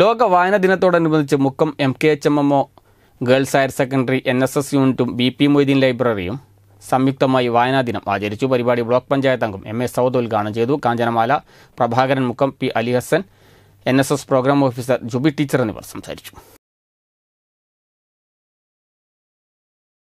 ലോക വായനാ ദിനത്തോടനുബന്ധിച്ച് Mukkam M K H M M O girls higher secondary N S S യൂണിറ്റും ബി പി മൊയ്തീൻ ലൈബ്രറിയും സംയുക്തമായി വായനാ ദിനം ആചരിച്ചു പരിപാടി ബ്ലോക്ക് പഞ്ചായത്ത് അംഗം എം എ സൗദ് ഉദ്ഘാടനം ചെയ്തു Kanchanamala Prabhakaran Mukkam P Alihasan N S S programme officer Jubi teacher എന്നിവർ സംസാരിച്ചു